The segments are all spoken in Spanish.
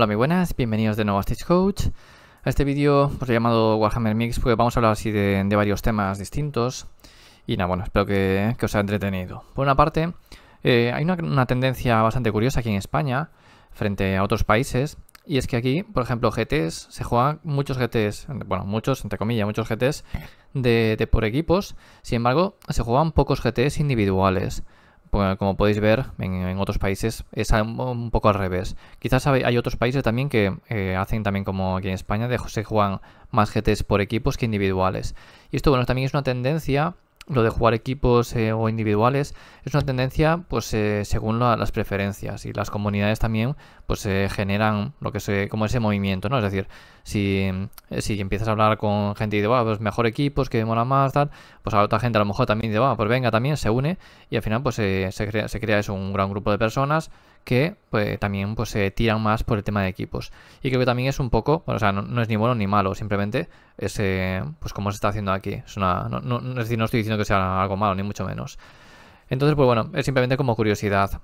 Hola, muy buenas, bienvenidos de nuevo a Stagecoach. A este vídeo pues he llamado Warhammer Mix porque vamos a hablar así de, varios temas distintos. Y nada, bueno, espero que, os haya entretenido. Por una parte, eh, hay una, tendencia bastante curiosa aquí en España frente a otros países. Y es que aquí, por ejemplo, GTs, se juegan muchos GTs, bueno, muchos, entre comillas, muchos GTs de por equipos. Sin embargo, se juegan pocos GTs individuales. Pues, como podéis ver en, otros países, es un poco al revés. Quizás hay otros países también que eh, hacen también como aquí en España, de se juegan más GTs por equipos que individuales. Y esto, bueno, también es una tendencia lo de jugar equipos eh, o individuales es una tendencia pues eh, según las preferencias y las comunidades también pues generan lo que se como ese movimiento no es decir si, eh, si empiezas a hablar con gente y dices, pues mejor equipos, que mola más, tal, pues a otra gente a lo mejor también dice, ah, pues venga, también se une y al final pues eh, se, crea, se crea eso, un gran grupo de personas que pues, también pues, se tiran más por el tema de equipos. Y creo que también es un poco, o sea, no, es ni bueno ni malo, simplemente es eh, pues como se está haciendo aquí. no, no, es no estoy diciendo que sea algo malo, ni mucho menos. Entonces, pues bueno, es simplemente como curiosidad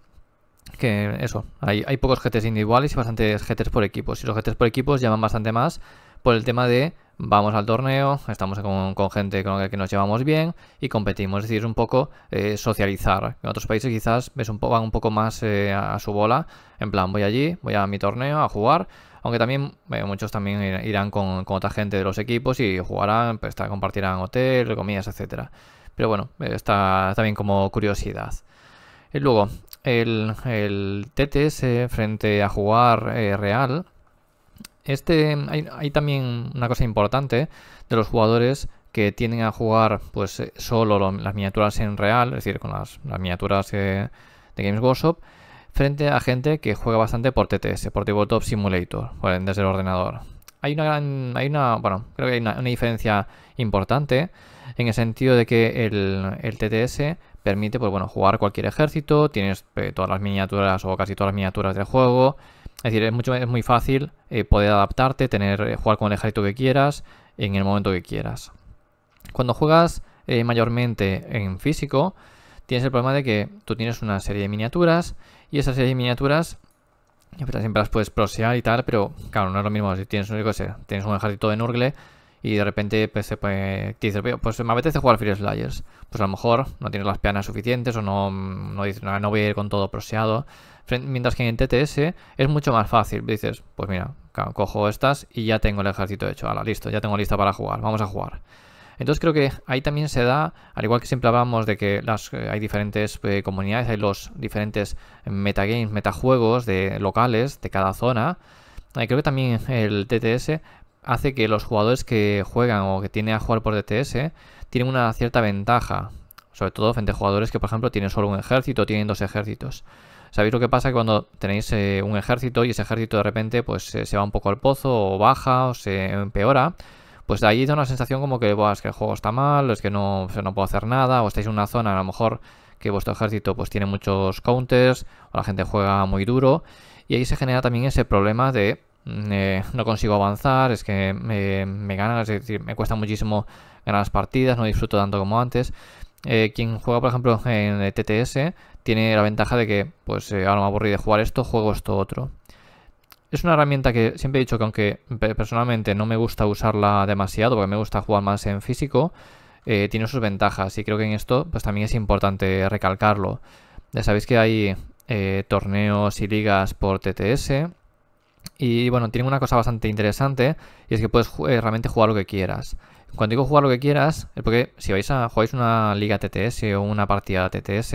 que eso, hay, hay pocos jetes individuales y bastantes jetes por equipos. Y los jetes por equipos llaman bastante más por el tema de vamos al torneo, estamos con, gente con la que nos llevamos bien y competimos. Es decir, es un poco eh, socializar. En otros países quizás un poco, van un poco más eh, a, su bola. En plan, voy allí, voy a mi torneo a jugar. Aunque también eh, muchos también irán con, otra gente de los equipos y jugarán, pues, compartirán hotel, comidas, etcétera. Pero bueno, está, también como curiosidad. Y luego, el, TTS frente a jugar eh, real, este hay, también una cosa importante de los jugadores que tienden a jugar pues eh, solo las miniaturas en real, es decir, con las, miniaturas eh, de Games Workshop, frente a gente que juega bastante por TTS, por Tabletop Simulator, desde el ordenador. Hay una hay una, bueno, creo que hay una diferencia importante en el sentido de que el, TTS permite pues, bueno, jugar cualquier ejército, tienes eh, todas las miniaturas o casi todas las miniaturas del juego, es decir, es, mucho, es muy fácil eh, poder adaptarte, tener, eh, jugar con el ejército que quieras en el momento que quieras. Cuando juegas mayormente en físico, tienes el problema de que tú tienes una serie de miniaturas y esa serie de miniaturas siempre las puedes prosear y tal, pero claro, no es lo mismo si tienes, tienes un ejército de Nurgle y de repente pues, te dices, pues me apetece jugar Free Slayers. Pues a lo mejor no tienes las pianas suficientes o no, no, no voy a ir con todo proseado. Mientras que en TTS es mucho más fácil. Dices, pues mira, cojo estas y ya tengo el ejército hecho. listo, ya tengo lista para jugar. Vamos a jugar. Entonces creo que ahí también se da, al igual que siempre hablamos de que las, eh, hay diferentes eh, comunidades, hay los diferentes metagames, metajuegos de locales de cada zona. hay eh, creo que también el TTS hace que los jugadores que juegan o que tienen a jugar por DTS tienen una cierta ventaja, sobre todo frente a jugadores que por ejemplo tienen solo un ejército o tienen dos ejércitos. ¿Sabéis lo que pasa cuando tenéis eh, un ejército y ese ejército de repente pues eh, se va un poco al pozo o baja o se empeora? Pues de ahí da una sensación como que, que el juego está mal, es que no, no puedo hacer nada, o estáis en una zona a lo mejor que vuestro ejército pues tiene muchos counters, o la gente juega muy duro, y ahí se genera también ese problema de Mm, eh, no consigo avanzar, es que me, me ganan, es decir, me cuesta muchísimo ganar las partidas, no disfruto tanto como antes. Eh, quien juega, por ejemplo, en TTS tiene la ventaja de que, pues, eh, ahora me aburrí de jugar esto, juego esto otro. Es una herramienta que siempre he dicho que, aunque personalmente no me gusta usarla demasiado, porque me gusta jugar más en físico, tiene sus ventajas y creo que en esto pues también es importante recalcarlo. Ya sabéis que hay torneos y ligas por TTS, y bueno, tienen una cosa bastante interesante y es que puedes eh, realmente jugar lo que quieras. Cuando digo jugar lo que quieras, es porque si vais a jugáis una liga TTS o una partida TTS,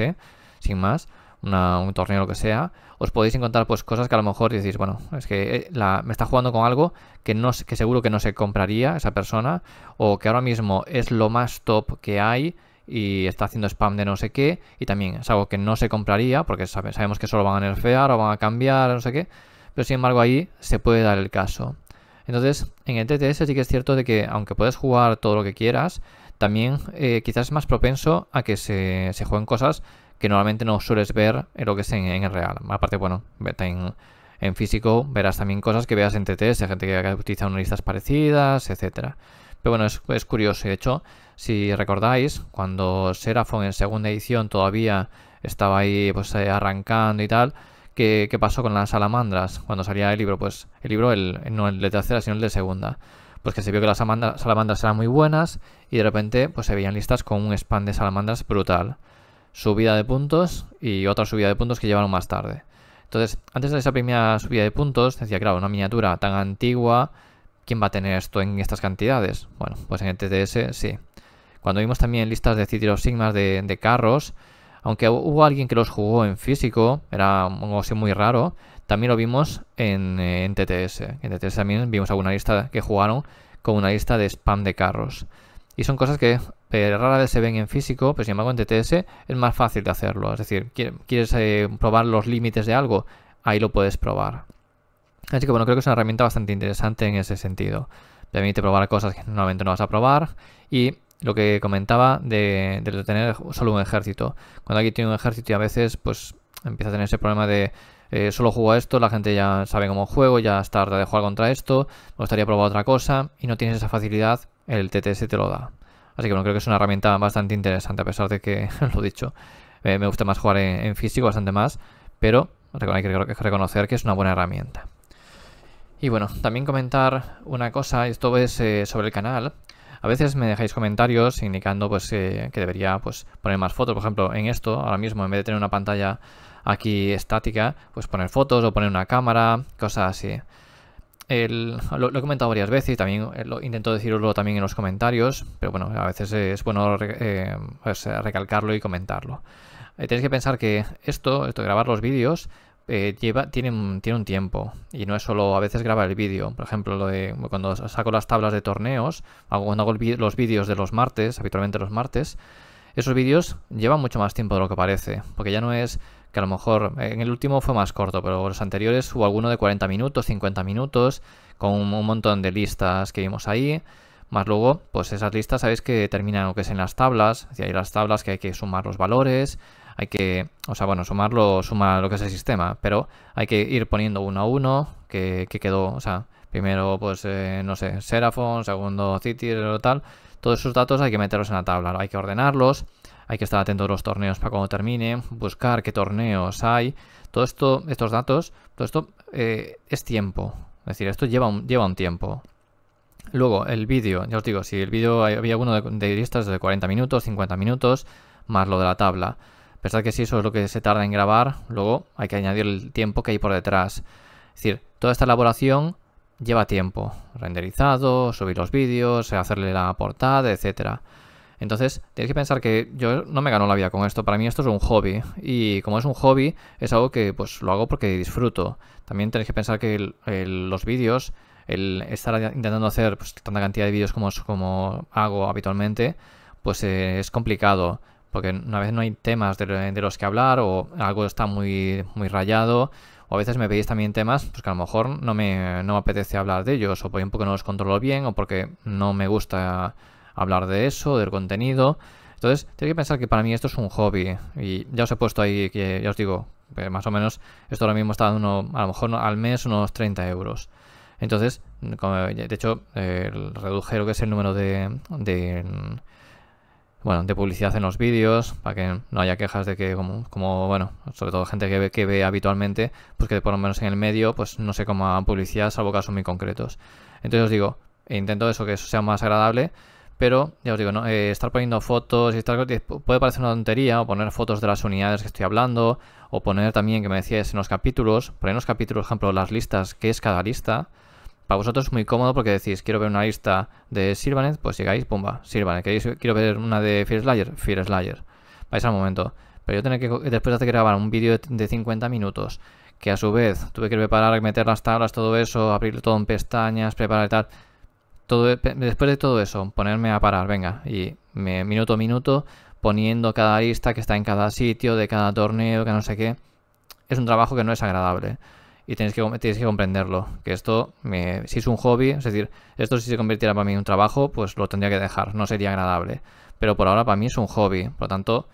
sin más, un torneo lo que sea, os podéis encontrar pues cosas que a lo mejor decís, bueno, es que eh, me está jugando con algo que, no, que seguro que no se compraría esa persona o que ahora mismo es lo más top que hay y está haciendo spam de no sé qué y también es algo que no se compraría porque sabemos que solo van a nerfear o van a cambiar, no sé qué pero sin embargo ahí se puede dar el caso. Entonces, en el TTS sí que es cierto de que aunque puedes jugar todo lo que quieras, también eh, quizás es más propenso a que se, jueguen cosas que normalmente no sueles ver en lo que es en, el real. Aparte, bueno, en, en, físico verás también cosas que veas en TTS, gente que utiliza unas listas parecidas, etcétera. Pero bueno, es, curioso. De hecho, si recordáis, cuando Seraphon en segunda edición todavía estaba ahí pues, eh, arrancando y tal, que, pasó con las salamandras cuando salía el libro, pues el libro, el, no el de tercera, sino el de segunda. Pues que se vio que las salamandras eran muy buenas y de repente pues se veían listas con un spam de salamandras brutal. Subida de puntos y otra subida de puntos que llevaron más tarde. Entonces, antes de esa primera subida de puntos, decía, claro, una miniatura tan antigua, ¿quién va a tener esto en estas cantidades? Bueno, pues en el TTS sí. Cuando vimos también listas de City Sigmas de, de carros, aunque hubo alguien que los jugó en físico, era un así muy raro, también lo vimos en, eh, en TTS. En TTS también vimos alguna lista que jugaron con una lista de spam de carros. Y son cosas que eh, rara vez se ven en físico, pero sin embargo en TTS es más fácil de hacerlo. Es decir, ¿quieres eh, probar los límites de algo? Ahí lo puedes probar. Así que bueno, creo que es una herramienta bastante interesante en ese sentido. Permite probar cosas que normalmente no vas a probar y lo que comentaba de, tener solo un ejército. Cuando aquí tiene un ejército y a veces pues empieza a tener ese problema de eh, solo juego a esto, la gente ya sabe cómo juego, ya está harta de jugar contra esto, me gustaría probar otra cosa y no tienes esa facilidad, el TTS te lo da. Así que bueno, creo que es una herramienta bastante interesante a pesar de que, lo dicho, eh, me gusta más jugar en, físico, bastante más, pero hay que reconocer que es una buena herramienta. Y bueno, también comentar una cosa, esto es eh, sobre el canal, a veces me dejáis comentarios indicando pues, eh, que debería pues, poner más fotos. Por ejemplo, en esto, ahora mismo, en vez de tener una pantalla aquí estática, pues poner fotos o poner una cámara, cosas así. lo, he comentado varias veces y también eh, lo, intento deciroslo también en los comentarios, pero bueno, a veces es bueno eh, pues, recalcarlo y comentarlo. tenéis que pensar que esto, esto grabar los vídeos, eh, lleva, tiene, un, tiene un tiempo y no es solo a veces grabar el vídeo. Por ejemplo, cuando saco las tablas de torneos, cuando hago los vídeos de los martes, habitualmente los martes, esos vídeos llevan mucho más tiempo de lo que parece, porque ya no es que a lo mejor en el último fue más corto, pero los anteriores hubo alguno de 40 minutos, 50 minutos, con un montón de listas que vimos ahí. Más luego, pues esas listas sabéis que terminan lo que es en las tablas, Si hay las tablas que hay que sumar los valores, hay que, o sea, bueno, sumarlo suma lo que es el sistema, pero hay que ir poniendo uno a uno que, quedó, o sea, primero, pues, eh, no sé, Seraphon, segundo City, tal, todos esos datos hay que meterlos en la tabla, hay que ordenarlos, hay que estar atento a los torneos para cuando termine, buscar qué torneos hay, todo esto, estos datos, todo esto eh, es tiempo, es decir, esto lleva un, lleva un tiempo. Luego, el vídeo, ya os digo, si el vídeo había uno de listas de 40 minutos, 50 minutos, más lo de la tabla. Pensad que si eso es lo que se tarda en grabar, luego hay que añadir el tiempo que hay por detrás. Es decir, toda esta elaboración lleva tiempo. Renderizado, subir los vídeos, hacerle la portada, etcétera. Entonces, tenéis que pensar que yo no me gano la vida con esto. Para mí esto es un hobby. Y como es un hobby, es algo que pues lo hago porque disfruto. También tenéis que pensar que los vídeos, el estar intentando hacer pues, tanta cantidad de vídeos como, como hago habitualmente, pues eh, es complicado porque una vez no hay temas de, los que hablar o algo está muy, muy rayado. O a veces me pedís también temas pues, que a lo mejor no me, no me apetece hablar de ellos, o por ejemplo no los controlo bien, o porque no me gusta hablar de eso, del contenido. Entonces, tenéis que pensar que para mí esto es un hobby. Y ya os he puesto ahí, que ya os digo, más o menos, esto ahora mismo está dando a lo mejor al mes unos 30 euros. Entonces, de hecho, el reduje que es el número de bueno, de publicidad en los vídeos, para que no haya quejas de que, como, como bueno, sobre todo gente que ve, que ve habitualmente, pues que por lo menos en el medio, pues no sé cómo hagan publicidad, salvo casos muy concretos. Entonces os digo, e intento eso, que eso sea más agradable, pero ya os digo, ¿no? Eh, estar poniendo fotos y estar, eh, puede parecer una tontería, o poner fotos de las unidades que estoy hablando, o poner también, que me decías en los capítulos, poner en los capítulos, por ejemplo, las listas, qué es cada lista, para vosotros es muy cómodo porque decís, quiero ver una lista de Silvanet, pues llegáis, pumba, Silvanet. ¿Queréis, quiero ver una de Fear Slayer, Fear Slayer. Vais al momento. Pero yo tener que, después de hacer grabar un vídeo de 50 minutos, que a su vez tuve que preparar, meter las tablas, todo eso, abrir todo en pestañas, preparar y tal. Todo, e-, después de todo eso, ponerme a parar, venga, y minuto a minuto, poniendo cada lista que está en cada sitio, de cada torneo, que no sé qué. Es un trabajo que no es agradable y tienes que, que comprenderlo. Que esto, si es un hobby, es decir, esto si se convirtiera para mí en un trabajo, pues lo tendría que dejar, no sería agradable. Pero por ahora para mí es un hobby, por lo tanto,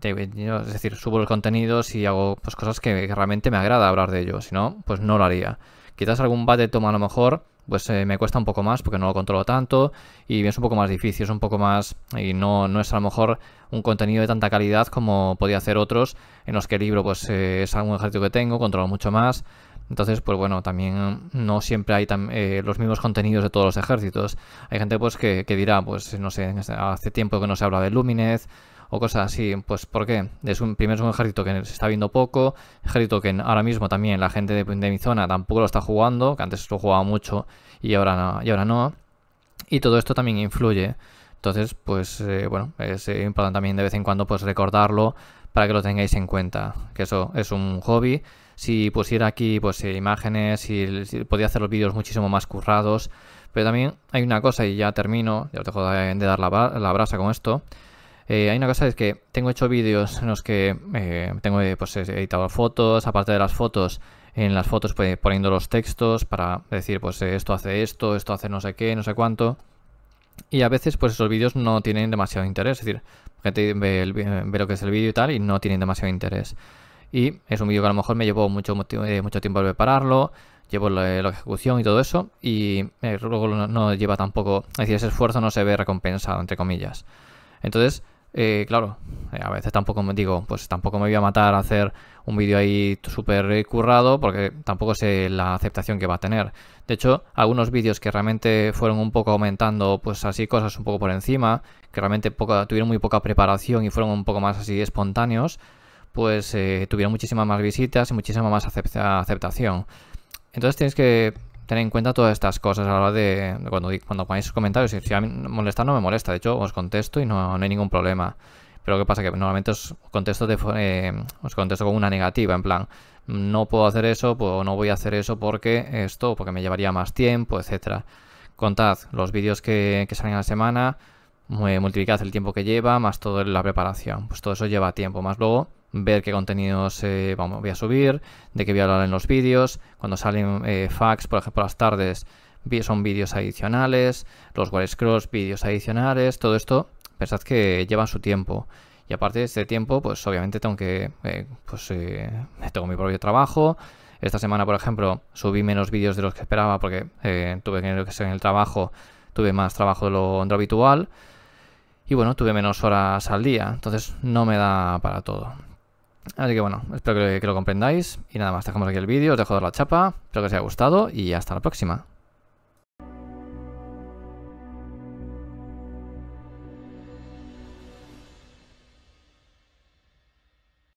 es decir, subo los contenidos y hago pues, cosas que, realmente me agrada hablar de ello, si no, pues no lo haría. Quizás algún bate toma a lo mejor pues eh, me cuesta un poco más porque no lo controlo tanto y es un poco más difícil, es un poco más y no, no es a lo mejor un contenido de tanta calidad como podía hacer otros en los que el libro pues eh, es algún ejército que tengo, controlo mucho más. Entonces, pues bueno, también no siempre hay eh, los mismos contenidos de todos los ejércitos. Hay gente pues que, dirá, pues no sé, este, hace tiempo que no se habla de Luminez o cosas así. Pues ¿por qué? Es un, primero es un ejército que se está viendo poco, ejército que ahora mismo también la gente de, mi zona tampoco lo está jugando, que antes lo jugaba mucho y ahora no, y ahora no. Y todo esto también influye. Entonces, pues eh, bueno, es eh, importante también de vez en cuando pues recordarlo para que lo tengáis en cuenta, que eso es un hobby. Si pusiera aquí pues eh, imágenes y podía hacer los vídeos muchísimo más currados, pero también hay una cosa y ya termino, ya os dejo de, dar la, la brasa con esto, eh, hay una cosa, es que tengo hecho vídeos en los que eh, tengo eh, pues, editado fotos, aparte de las fotos, en las fotos pues, poniendo los textos para decir, pues esto hace esto, esto hace no sé qué, no sé cuánto. Y a veces, pues esos vídeos no tienen demasiado interés. Es decir, gente ve, lo que es el vídeo y tal y no tienen demasiado interés. Y es un vídeo que a lo mejor me llevó mucho, mucho tiempo prepararlo, llevo la, ejecución y todo eso, y luego no, no, lleva tampoco, es decir, ese esfuerzo no se ve recompensado, entre comillas. Entonces, eh, claro, eh, a veces tampoco me digo, pues tampoco me voy a matar a hacer un vídeo ahí súper currado porque tampoco sé la aceptación que va a tener. De hecho, algunos vídeos que realmente fueron un poco aumentando, pues así cosas un poco por encima, que realmente tuvieron muy poca preparación y fueron un poco más así espontáneos, pues eh, tuvieron muchísimas más visitas y muchísima más aceptación. Entonces tienes que tener en cuenta todas estas cosas a la hora de cuando, cuando ponéis sus comentarios. Si, a mí molesta, no me molesta. De hecho, os contesto y no, hay ningún problema. Pero lo que pasa? Que normalmente os contesto, de, eh, os contesto con una negativa, en plan, no puedo hacer eso, pues, no voy a hacer eso porque esto, porque me llevaría más tiempo, etcétera. Contad los vídeos que, que salen a la semana, multiplicad el tiempo que lleva, más toda la preparación. Pues todo eso lleva tiempo, más luego ver qué contenidos eh, voy a subir, de qué voy a hablar en los vídeos, cuando salen eh, fax, por ejemplo, las tardes, son vídeos adicionales, los wall scrolls, vídeos adicionales, todo esto, pensad que llevan su tiempo. Y aparte de este tiempo, pues obviamente tengo que, eh, pues, tengo mi propio trabajo. Esta semana, por ejemplo, subí menos vídeos de los que esperaba porque tuve que ser en el trabajo, tuve más trabajo de lo habitual y bueno, tuve menos horas al día, entonces no me da para todo. Así que bueno, espero que, lo comprendáis. Y nada más, dejamos aquí el vídeo, os dejo dar la chapa. Espero que os haya gustado y hasta la próxima.